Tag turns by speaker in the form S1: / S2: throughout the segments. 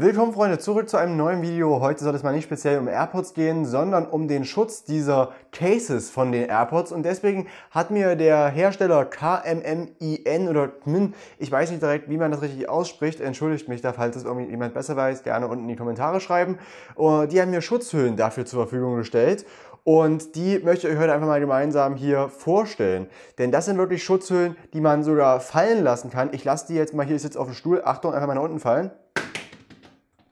S1: Willkommen Freunde zurück zu einem neuen Video. Heute soll es mal nicht speziell um AirPods gehen, sondern um den Schutz dieser Cases von den AirPods und deswegen hat mir der Hersteller KMMIN oder KMIN, ich weiß nicht direkt, wie man das richtig ausspricht, entschuldigt mich da, falls das irgendjemand besser weiß, gerne unten in die Kommentare schreiben. Oh, die haben mir Schutzhöhlen dafür zur Verfügung gestellt und die möchte ich euch heute einfach mal gemeinsam hier vorstellen. Denn das sind wirklich Schutzhöhlen, die man sogar fallen lassen kann. Ich lasse die jetzt mal, hier ist jetzt auf dem Stuhl, Achtung, einfach mal nach unten fallen.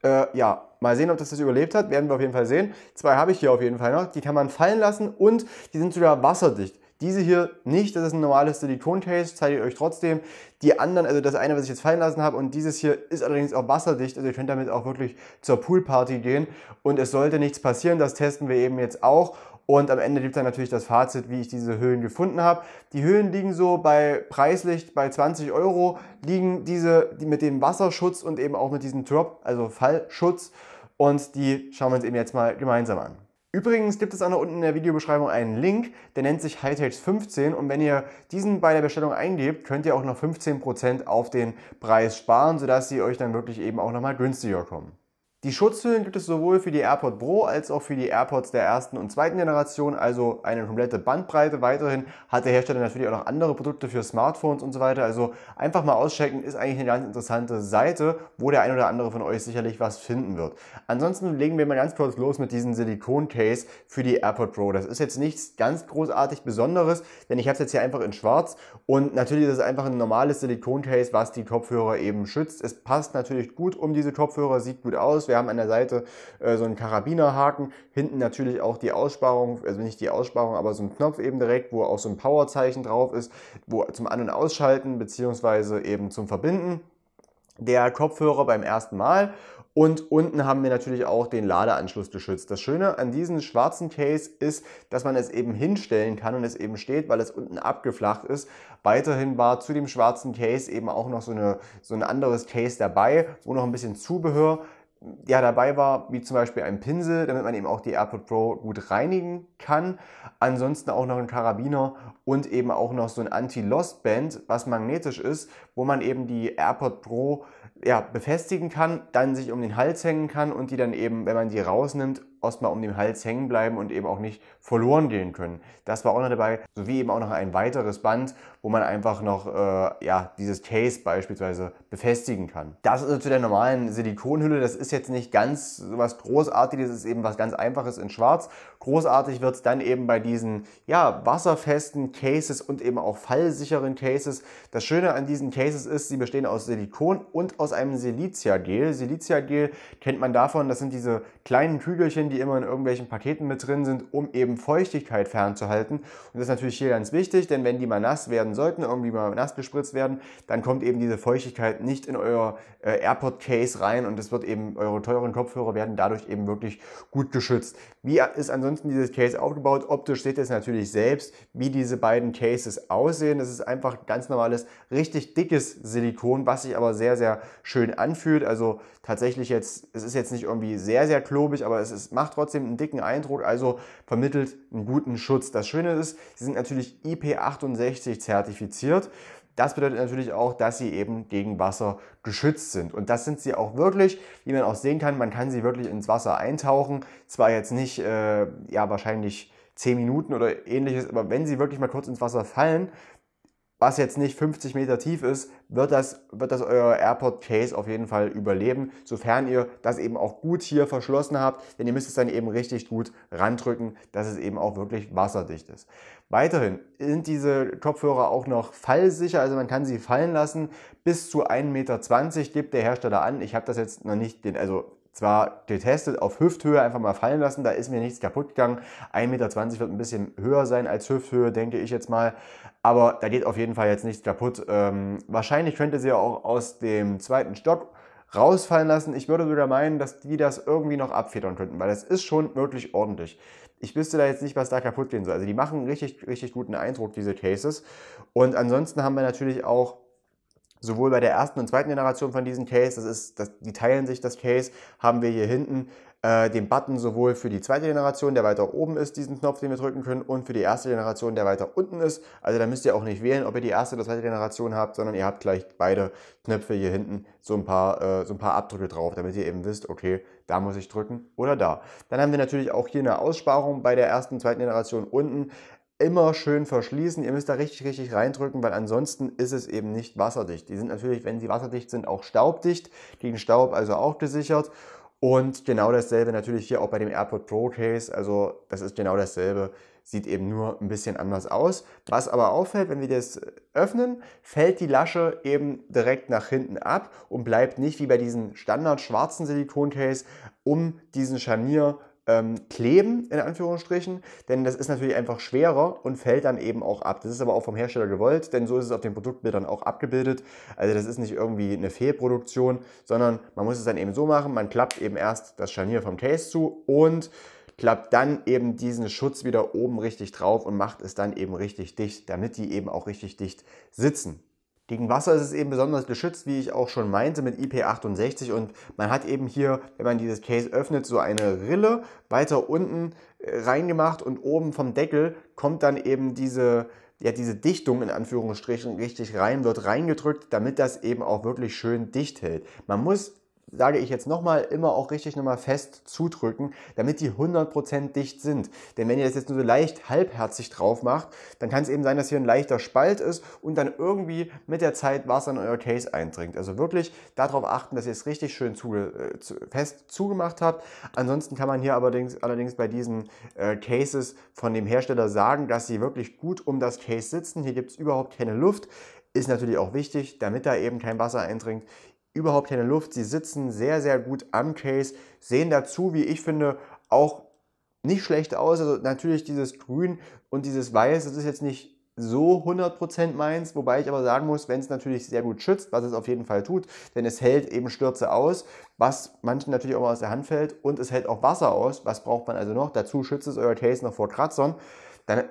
S1: Äh, ja, mal sehen, ob das das überlebt hat. Werden wir auf jeden Fall sehen. Zwei habe ich hier auf jeden Fall noch. Die kann man fallen lassen und die sind sogar wasserdicht. Diese hier nicht, das ist ein normales Silikon-Case, zeige ich euch trotzdem. Die anderen, also das eine, was ich jetzt fallen lassen habe und dieses hier ist allerdings auch wasserdicht, also ihr könnt damit auch wirklich zur Poolparty gehen und es sollte nichts passieren, das testen wir eben jetzt auch und am Ende gibt dann natürlich das Fazit, wie ich diese Höhlen gefunden habe. Die Höhlen liegen so bei preislich bei 20 Euro, liegen diese die mit dem Wasserschutz und eben auch mit diesem Drop, also Fallschutz. Und die schauen wir uns eben jetzt mal gemeinsam an. Übrigens gibt es auch noch unten in der Videobeschreibung einen Link, der nennt sich Hightex 15 und wenn ihr diesen bei der Bestellung eingebt, könnt ihr auch noch 15% auf den Preis sparen, sodass sie euch dann wirklich eben auch nochmal günstiger kommen. Die Schutzhüllen gibt es sowohl für die AirPod Pro als auch für die AirPods der ersten und zweiten Generation, also eine komplette Bandbreite. Weiterhin hat der Hersteller natürlich auch noch andere Produkte für Smartphones und so weiter. Also einfach mal auschecken, ist eigentlich eine ganz interessante Seite, wo der ein oder andere von euch sicherlich was finden wird. Ansonsten legen wir mal ganz kurz los mit diesem Silikon-Case für die AirPod Pro. Das ist jetzt nichts ganz großartig Besonderes, denn ich habe es jetzt hier einfach in schwarz und natürlich ist es einfach ein normales Silikon-Case, was die Kopfhörer eben schützt. Es passt natürlich gut um diese Kopfhörer, sieht gut aus. Wir wir haben an der Seite äh, so einen Karabinerhaken, hinten natürlich auch die Aussparung, also nicht die Aussparung, aber so ein Knopf eben direkt, wo auch so ein Powerzeichen drauf ist, wo zum An- und Ausschalten bzw. eben zum Verbinden der Kopfhörer beim ersten Mal und unten haben wir natürlich auch den Ladeanschluss geschützt. Das Schöne an diesem schwarzen Case ist, dass man es eben hinstellen kann und es eben steht, weil es unten abgeflacht ist. Weiterhin war zu dem schwarzen Case eben auch noch so, eine, so ein anderes Case dabei, wo noch ein bisschen Zubehör ja, dabei war, wie zum Beispiel ein Pinsel, damit man eben auch die AirPod Pro gut reinigen kann. Ansonsten auch noch ein Karabiner und eben auch noch so ein Anti-Lost-Band, was magnetisch ist, wo man eben die AirPod Pro ja, befestigen kann, dann sich um den Hals hängen kann und die dann eben, wenn man die rausnimmt, erstmal um den Hals hängen bleiben und eben auch nicht verloren gehen können. Das war auch noch dabei, sowie eben auch noch ein weiteres Band, wo man einfach noch äh, ja, dieses Case beispielsweise befestigen kann. Das ist also zu der normalen Silikonhülle, das ist jetzt nicht ganz was Großartiges, das ist eben was ganz Einfaches in Schwarz. Großartig wird es dann eben bei diesen ja, wasserfesten Cases und eben auch fallsicheren Cases. Das Schöne an diesen Cases ist, sie bestehen aus Silikon und aus einem Siliziagel. Siliziagel kennt man davon, das sind diese kleinen Kügelchen, Folien, die immer in irgendwelchen Paketen mit drin sind, um eben Feuchtigkeit fernzuhalten. Und das ist natürlich hier ganz wichtig, denn wenn die mal nass werden sollten, irgendwie mal nass gespritzt werden, dann kommt eben diese Feuchtigkeit nicht in euer äh, AirPod-Case rein und es wird eben, eure teuren Kopfhörer werden dadurch eben wirklich gut geschützt. Wie ist ansonsten dieses Case aufgebaut? Optisch seht ihr es natürlich selbst, wie diese beiden Cases aussehen. Das ist einfach ganz normales, richtig dickes Silikon, was sich aber sehr, sehr schön anfühlt. Also tatsächlich jetzt, es ist jetzt nicht irgendwie sehr, sehr klobig, aber es ist, macht trotzdem einen dicken Eindruck, also vermittelt einen guten Schutz. Das Schöne ist, sie sind natürlich IP68 zertifiziert. Das bedeutet natürlich auch, dass sie eben gegen Wasser geschützt sind. Und das sind sie auch wirklich, wie man auch sehen kann, man kann sie wirklich ins Wasser eintauchen. Zwar jetzt nicht, äh, ja, wahrscheinlich 10 Minuten oder ähnliches, aber wenn sie wirklich mal kurz ins Wasser fallen, was jetzt nicht 50 Meter tief ist, wird das, wird das euer Airport Case auf jeden Fall überleben, sofern ihr das eben auch gut hier verschlossen habt, denn ihr müsst es dann eben richtig gut randrücken, dass es eben auch wirklich wasserdicht ist. Weiterhin sind diese Kopfhörer auch noch fallsicher, also man kann sie fallen lassen. Bis zu 1,20 Meter gibt der Hersteller an. Ich habe das jetzt noch nicht, den, also zwar getestet, auf Hüfthöhe einfach mal fallen lassen, da ist mir nichts kaputt gegangen. 1,20 Meter wird ein bisschen höher sein als Hüfthöhe, denke ich jetzt mal. Aber da geht auf jeden Fall jetzt nichts kaputt. Ähm, wahrscheinlich könnte sie auch aus dem zweiten Stock rausfallen lassen. Ich würde sogar meinen, dass die das irgendwie noch abfedern könnten, weil das ist schon wirklich ordentlich. Ich wüsste da jetzt nicht, was da kaputt gehen soll. Also die machen richtig, richtig guten Eindruck, diese Cases. Und ansonsten haben wir natürlich auch sowohl bei der ersten und zweiten Generation von diesem Case, das ist, das, die teilen sich das Case, haben wir hier hinten äh, den Button sowohl für die zweite Generation, der weiter oben ist, diesen Knopf, den wir drücken können, und für die erste Generation, der weiter unten ist. Also da müsst ihr auch nicht wählen, ob ihr die erste oder zweite Generation habt, sondern ihr habt gleich beide Knöpfe hier hinten so ein paar, äh, so ein paar Abdrücke drauf, damit ihr eben wisst, okay, da muss ich drücken oder da. Dann haben wir natürlich auch hier eine Aussparung bei der ersten, und zweiten Generation unten immer schön verschließen. Ihr müsst da richtig, richtig reindrücken, weil ansonsten ist es eben nicht wasserdicht. Die sind natürlich, wenn sie wasserdicht sind, auch staubdicht, gegen Staub also auch gesichert. Und genau dasselbe natürlich hier auch bei dem AirPod Pro Case. Also das ist genau dasselbe, sieht eben nur ein bisschen anders aus. Was aber auffällt, wenn wir das öffnen, fällt die Lasche eben direkt nach hinten ab und bleibt nicht wie bei diesem standard schwarzen Silikon Case um diesen Scharnier ähm, kleben, in Anführungsstrichen, denn das ist natürlich einfach schwerer und fällt dann eben auch ab. Das ist aber auch vom Hersteller gewollt, denn so ist es auf den Produktbildern auch abgebildet. Also das ist nicht irgendwie eine Fehlproduktion, sondern man muss es dann eben so machen, man klappt eben erst das Scharnier vom Case zu und klappt dann eben diesen Schutz wieder oben richtig drauf und macht es dann eben richtig dicht, damit die eben auch richtig dicht sitzen. Gegen Wasser ist es eben besonders geschützt, wie ich auch schon meinte, mit IP68 und man hat eben hier, wenn man dieses Case öffnet, so eine Rille weiter unten äh, reingemacht und oben vom Deckel kommt dann eben diese, ja, diese Dichtung in Anführungsstrichen richtig rein, wird reingedrückt, damit das eben auch wirklich schön dicht hält. Man muss sage ich jetzt nochmal, immer auch richtig nochmal fest zudrücken, damit die 100% dicht sind. Denn wenn ihr das jetzt nur so leicht halbherzig drauf macht, dann kann es eben sein, dass hier ein leichter Spalt ist und dann irgendwie mit der Zeit Wasser in euer Case eindringt. Also wirklich darauf achten, dass ihr es richtig schön zuge äh, fest zugemacht habt. Ansonsten kann man hier allerdings, allerdings bei diesen äh, Cases von dem Hersteller sagen, dass sie wirklich gut um das Case sitzen. Hier gibt es überhaupt keine Luft ist natürlich auch wichtig, damit da eben kein Wasser eindringt überhaupt keine Luft. Sie sitzen sehr, sehr gut am Case, sehen dazu, wie ich finde, auch nicht schlecht aus. Also natürlich dieses Grün und dieses Weiß, das ist jetzt nicht so 100% meins, wobei ich aber sagen muss, wenn es natürlich sehr gut schützt, was es auf jeden Fall tut, denn es hält eben Stürze aus, was manchen natürlich auch mal aus der Hand fällt und es hält auch Wasser aus, was braucht man also noch, dazu schützt es euer Case noch vor Kratzern, dann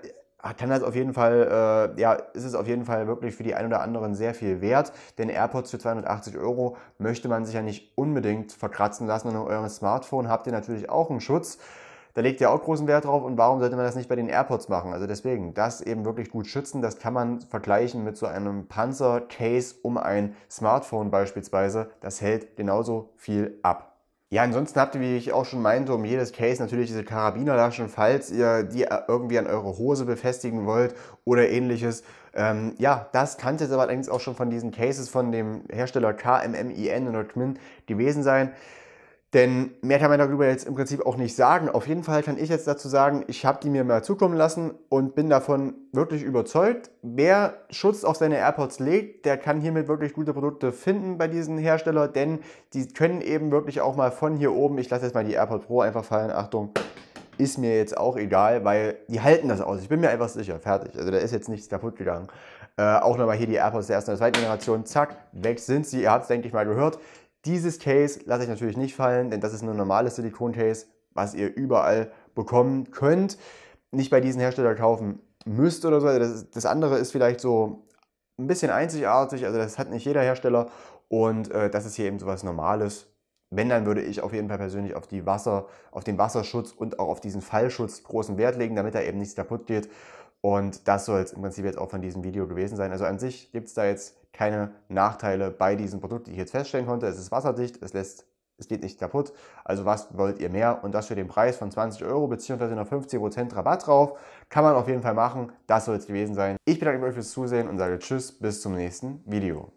S1: hat ah, dann das auf jeden Fall, äh, ja, ist es auf jeden Fall wirklich für die ein oder anderen sehr viel wert, denn AirPods für 280 Euro möchte man sich ja nicht unbedingt verkratzen lassen und in eurem Smartphone habt ihr natürlich auch einen Schutz. Da legt ihr auch großen Wert drauf und warum sollte man das nicht bei den AirPods machen? Also deswegen, das eben wirklich gut schützen, das kann man vergleichen mit so einem Panzercase um ein Smartphone beispielsweise. Das hält genauso viel ab. Ja, ansonsten habt ihr, wie ich auch schon meinte, um jedes Case natürlich diese Karabinerlaschen, falls ihr die äh, irgendwie an eure Hose befestigen wollt oder ähnliches. Ähm, ja, das kannte jetzt aber allerdings auch schon von diesen Cases von dem Hersteller KMMIN oder KMIN gewesen sein. Denn mehr kann man darüber jetzt im Prinzip auch nicht sagen. Auf jeden Fall kann ich jetzt dazu sagen, ich habe die mir mal zukommen lassen und bin davon wirklich überzeugt. Wer Schutz auf seine AirPods legt, der kann hiermit wirklich gute Produkte finden bei diesen Herstellern, denn die können eben wirklich auch mal von hier oben, ich lasse jetzt mal die AirPods Pro einfach fallen, Achtung, ist mir jetzt auch egal, weil die halten das aus. Ich bin mir einfach sicher, fertig. Also da ist jetzt nichts kaputt gegangen. Äh, auch nochmal hier die AirPods der ersten und zweiten Generation, zack, weg sind sie. Ihr habt es, denke ich mal, gehört. Dieses Case lasse ich natürlich nicht fallen, denn das ist ein normales Silikon-Case, was ihr überall bekommen könnt. Nicht bei diesen Hersteller kaufen müsst oder so. Also das, das andere ist vielleicht so ein bisschen einzigartig, also das hat nicht jeder Hersteller und äh, das ist hier eben so was Normales. Wenn, dann würde ich auf jeden Fall persönlich auf, die Wasser, auf den Wasserschutz und auch auf diesen Fallschutz großen Wert legen, damit da eben nichts kaputt geht. Und das soll es im Prinzip jetzt auch von diesem Video gewesen sein. Also an sich gibt es da jetzt keine Nachteile bei diesem Produkt, die ich jetzt feststellen konnte. Es ist wasserdicht, es lässt es geht nicht kaputt. Also was wollt ihr mehr? Und das für den Preis von 20 Euro bzw. noch 50% Rabatt drauf. Kann man auf jeden Fall machen. Das soll es gewesen sein. Ich bedanke mich fürs Zusehen und sage Tschüss, bis zum nächsten Video.